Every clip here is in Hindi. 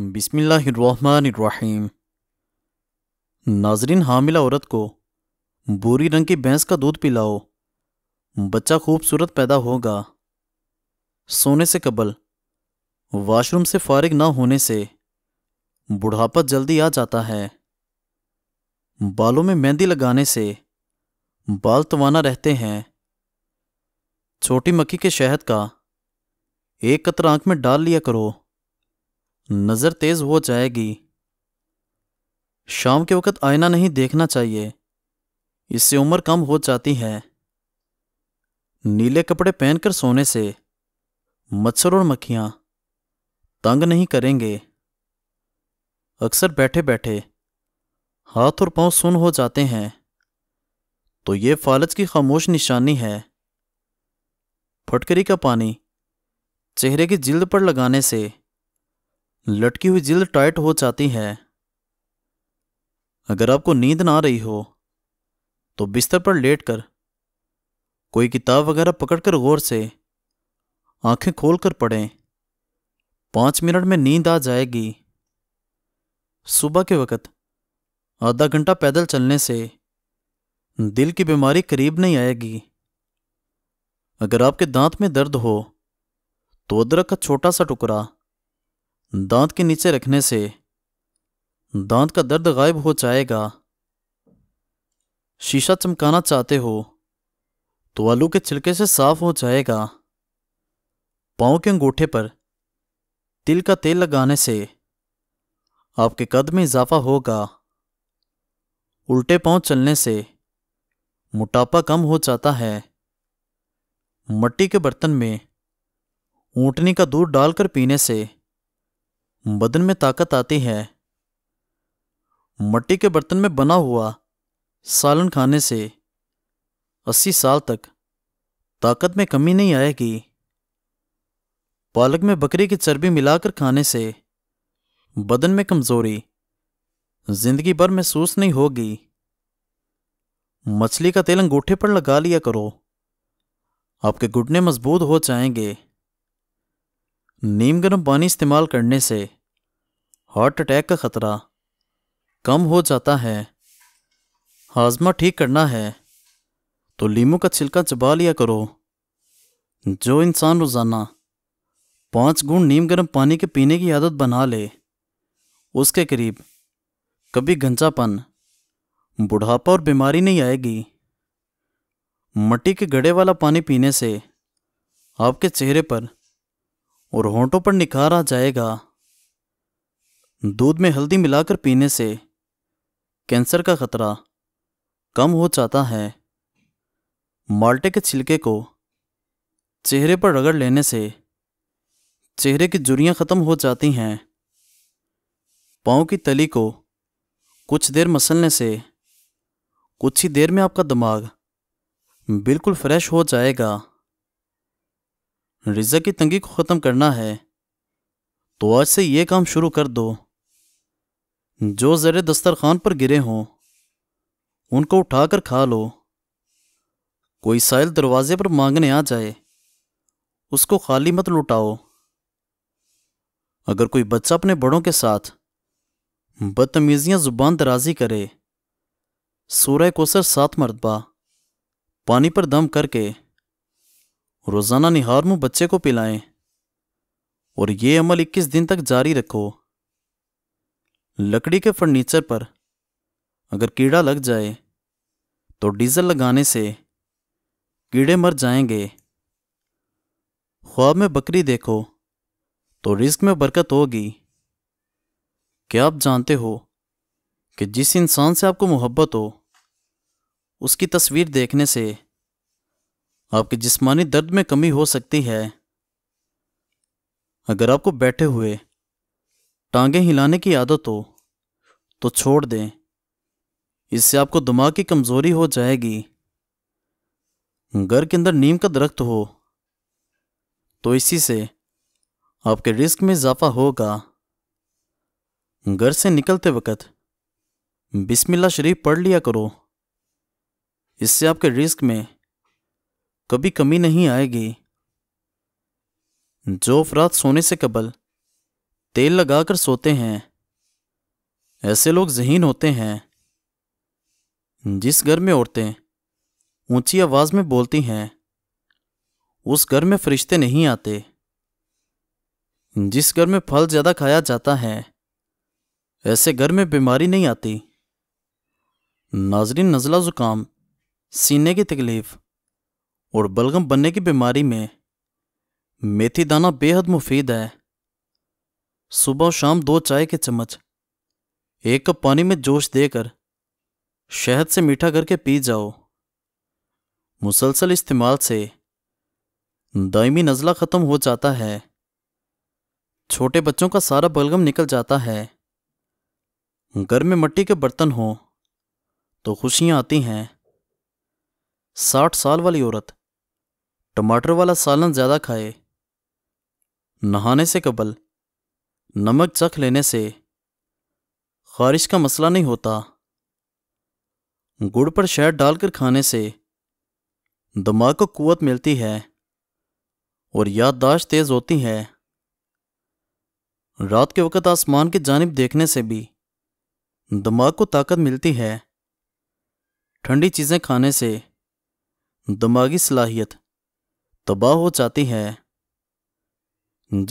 बिसमीम नाजरीन हामिला औरत को बुरी रंग की भैंस का दूध पिलाओ बच्चा खूबसूरत पैदा होगा सोने से कबल वाशरूम से फारिग ना होने से बुढ़ापा जल्दी आ जाता है बालों में मेहंदी लगाने से बाल तवाना रहते हैं छोटी मक्की के शहद का एक कतरा आंख में डाल लिया करो नज़र तेज़ हो जाएगी शाम के वक़्त आईना नहीं देखना चाहिए इससे उम्र कम हो जाती है नीले कपड़े पहनकर सोने से मच्छर और मक्खियां तंग नहीं करेंगे अक्सर बैठे बैठे हाथ और पांव सुन हो जाते हैं तो ये फालच की खामोश निशानी है फटकरी का पानी चेहरे की जिल्द पर लगाने से लटकी हुई जिल्द टाइट हो जाती है अगर आपको नींद ना आ रही हो तो बिस्तर पर लेटकर कोई किताब वगैरह पकड़कर गौर से आंखें खोलकर पढ़ें पांच मिनट में नींद आ जाएगी सुबह के वक़्त आधा घंटा पैदल चलने से दिल की बीमारी करीब नहीं आएगी अगर आपके दांत में दर्द हो तो अदरक का छोटा सा टुकड़ा दांत के नीचे रखने से दांत का दर्द गायब हो जाएगा शीशा चमकाना चाहते हो तो आलू के छिलके से साफ हो जाएगा पाओ के अंगूठे पर तिल का तेल लगाने से आपके कद में इजाफा होगा उल्टे पाँव चलने से मोटापा कम हो जाता है मट्टी के बर्तन में ऊँटनी का दूध डालकर पीने से बदन में ताकत आती है मट्टी के बर्तन में बना हुआ सालन खाने से अस्सी साल तक ताकत में कमी नहीं आएगी पालक में बकरी की चर्बी मिलाकर खाने से बदन में कमजोरी जिंदगी भर महसूस नहीं होगी मछली का तेल अंगूठे पर लगा लिया करो आपके घुटने मजबूत हो जाएंगे नीम गर्म पानी इस्तेमाल करने से हार्ट अटैक का ख़तरा कम हो जाता है हाजमा ठीक करना है तो लीमू का छिलका चबा लिया करो जो इंसान रोज़ाना पाँच गुण नीम गर्म पानी के पीने की आदत बना ले उसके करीब कभी गंजापन बुढ़ापा और बीमारी नहीं आएगी मट्टी के गड़े वाला पानी पीने से आपके चेहरे पर और होंठों पर निखार आ जाएगा दूध में हल्दी मिलाकर पीने से कैंसर का खतरा कम हो जाता है माल्टे के छिलके को चेहरे पर रगड़ लेने से चेहरे की जुरियां ख़त्म हो जाती हैं पाँव की तली को कुछ देर मसलने से कुछ ही देर में आपका दिमाग बिल्कुल फ्रेश हो जाएगा रिजा की तंगी को ख़त्म करना है तो आज से ये काम शुरू कर दो जो ज़र दस्तरखान पर गिरे हों उनको उठाकर खा लो कोई साइल दरवाजे पर मांगने आ जाए उसको खाली मत लुटाओ अगर कोई बच्चा अपने बड़ों के साथ बदतमीजियां ज़ुबान दराजी करे सूर्य कोसर सात मरतबा पानी पर दम करके रोज़ाना निहार मुंह बच्चे को पिलाएं और ये अमल 21 दिन तक जारी रखो लकड़ी के फर्नीचर पर अगर कीड़ा लग जाए तो डीजल लगाने से कीड़े मर जाएंगे ख्वाब में बकरी देखो तो रिस्क में बरकत होगी क्या आप जानते हो कि जिस इंसान से आपको मोहब्बत हो उसकी तस्वीर देखने से आपके जिस्मानी दर्द में कमी हो सकती है अगर आपको बैठे हुए टांगे हिलाने की आदत हो तो छोड़ दें इससे आपको दिमाग की कमज़ोरी हो जाएगी घर के अंदर नीम का दरख्त हो तो इसी से आपके रिस्क में इजाफा होगा घर से निकलते वक्त बिस्मिल्लाह शरीफ पढ़ लिया करो इससे आपके रिस्क में कभी तो कमी नहीं आएगी जो अफराद सोने से कबल तेल लगाकर सोते हैं ऐसे लोग जहीन होते हैं जिस घर में औरतें ऊंची आवाज़ में बोलती हैं उस घर में फरिश्ते नहीं आते जिस घर में फल ज़्यादा खाया जाता है ऐसे घर में बीमारी नहीं आती नाजरीन नज़ला ज़ुकाम सीने की तकलीफ़ और बलगम बनने की बीमारी में मेथी दाना बेहद मुफीद है सुबह शाम दो चाय के चम्मच एक कप पानी में जोश देकर शहद से मीठा करके पी जाओ मुसलसल इस्तेमाल से दायमी नज़ला ख़त्म हो जाता है छोटे बच्चों का सारा बलगम निकल जाता है घर में मट्टी के बर्तन हो तो खुशियां आती हैं साठ साल वाली औरत टमाटर वाला सालन ज़्यादा खाए नहाने से कबल नमक चख लेने से खारिश का मसला नहीं होता गुड़ पर शहद डालकर खाने से दिमाग को कुत मिलती है और याददाश्त तेज़ होती है रात के वक्त आसमान की जानब देखने से भी दिमाग को ताकत मिलती है ठंडी चीज़ें खाने से दिमागी सलाहियत तबाह हो जाती है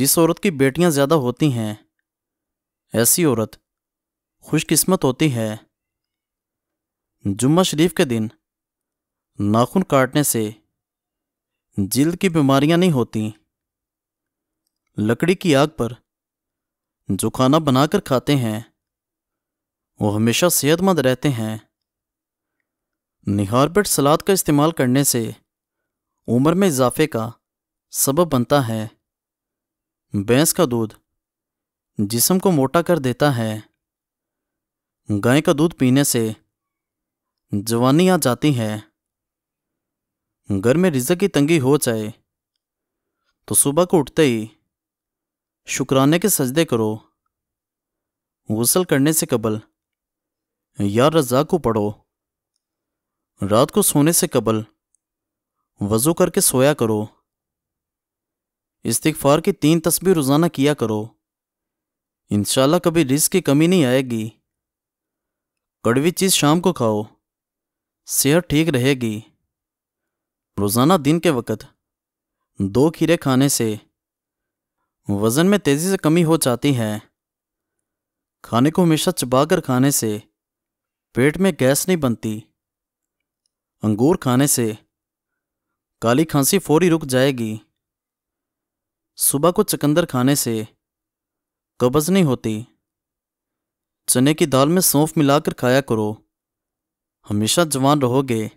जिस औरत की बेटियां ज़्यादा होती हैं ऐसी औरत खुशकिस्मत होती है जुम्मा शरीफ के दिन नाखून काटने से जल्द की बीमारियां नहीं होती लकड़ी की आग पर जो खाना बनाकर खाते हैं वो हमेशा सेहतमंद रहते हैं निहार पेट सलाद का इस्तेमाल करने से उम्र में इजाफे का सबब बनता है भैंस का दूध जिसम को मोटा कर देता है गाय का दूध पीने से जवानी आ जाती है घर में रिजक की तंगी हो जाए तो सुबह को उठते ही शुक्राने के सजदे करो गसल करने से कबल या रजा को पढ़ो रात को सोने से कबल वज़ू करके सोया करो इस्तिगफार की तीन तस्वीर रोज़ाना किया करो इनशाला कभी रिस्क की कमी नहीं आएगी कड़वी चीज़ शाम को खाओ सेहत ठीक रहेगी रोज़ाना दिन के वक़्त दो खीरे खाने से वज़न में तेज़ी से कमी हो जाती है खाने को हमेशा चबाकर खाने से पेट में गैस नहीं बनती अंगूर खाने से काली खांसी फौरी रुक जाएगी सुबह को चकंदर खाने से कब्ज़ नहीं होती चने की दाल में सौंफ मिलाकर खाया करो हमेशा जवान रहोगे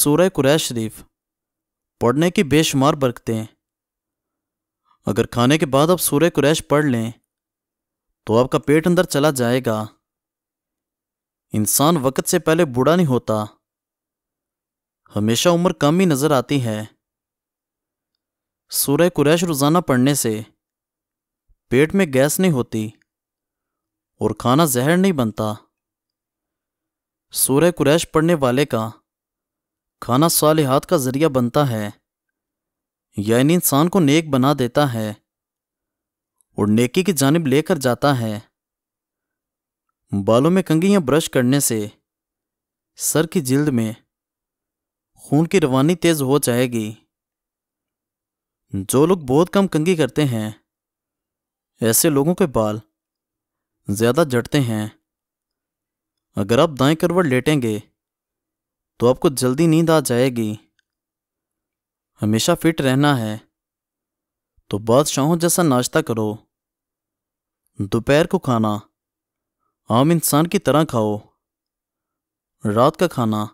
सूर्य कुरैश शरीफ पढ़ने की बेशुमार हैं अगर खाने के बाद आप सूर्य कुरैश पढ़ लें तो आपका पेट अंदर चला जाएगा इंसान वक्त से पहले बूढ़ा नहीं होता हमेशा उम्र कम ही नज़र आती है सूर्य कुरैश रोज़ाना पढ़ने से पेट में गैस नहीं होती और खाना जहर नहीं बनता सूर्य कुरैश पढ़ने वाले का खाना सालिहात का ज़रिया बनता है यानी इंसान को नेक बना देता है और नेकी की जानब लेकर जाता है बालों में कंगी या ब्रश करने से सर की जिल्द में खून की रवानी तेज हो जाएगी जो लोग बहुत कम कंगी करते हैं ऐसे लोगों के बाल ज़्यादा जटते हैं अगर आप दाएं करवट लेटेंगे तो आपको जल्दी नींद आ जाएगी हमेशा फिट रहना है तो बादशाहों जैसा नाश्ता करो दोपहर को खाना आम इंसान की तरह खाओ रात का खाना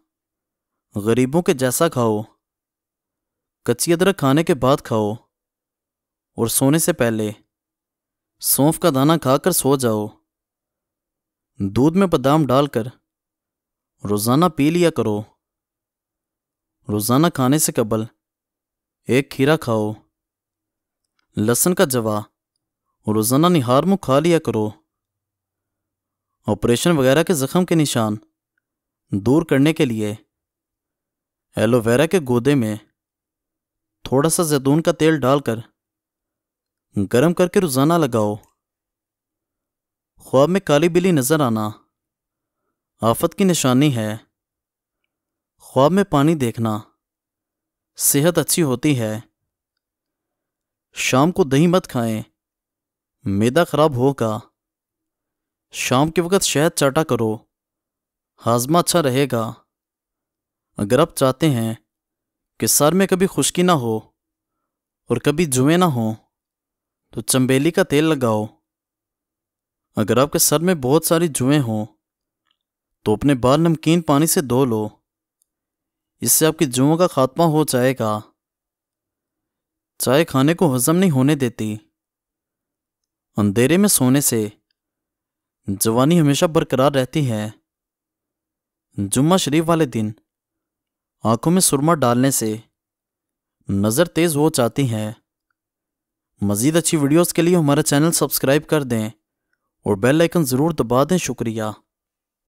गरीबों के जैसा खाओ कच्ची अदरक खाने के बाद खाओ और सोने से पहले सौंफ का दाना खाकर सो जाओ दूध में बादाम डालकर रोज़ाना पी लिया करो रोज़ाना खाने से कबल एक खीरा खाओ लसन का जवा रोज़ाना निहार मुंह खा लिया करो ऑपरेशन वगैरह के जख्म के निशान दूर करने के लिए एलोवेरा के गोदे में थोड़ा सा जैतून का तेल डालकर गर्म करके रोज़ाना लगाओ ख्वाब में काली बिली नज़र आना आफत की निशानी है ख्वाब में पानी देखना सेहत अच्छी होती है शाम को दही मत खाएं मैदा ख़राब होगा शाम के वक्त शहद चाटा करो हाजमा अच्छा रहेगा अगर आप चाहते हैं कि सर में कभी खुश्की ना हो और कभी जुए ना हो तो चंबेली का तेल लगाओ अगर आपके सर में बहुत सारी जुएं हों तो अपने बाल नमकीन पानी से धो लो इससे आपकी जुओं का खात्मा हो जाएगा चाय खाने को हजम नहीं होने देती अंधेरे में सोने से जवानी हमेशा बरकरार रहती है जुम्मा शरीफ वाले दिन आंखों में सुरमा डालने से नज़र तेज़ हो जाती हैं मज़ीद अच्छी वीडियोस के लिए हमारा चैनल सब्सक्राइब कर दें और बेल आइकन ज़रूर दबा दें शुक्रिया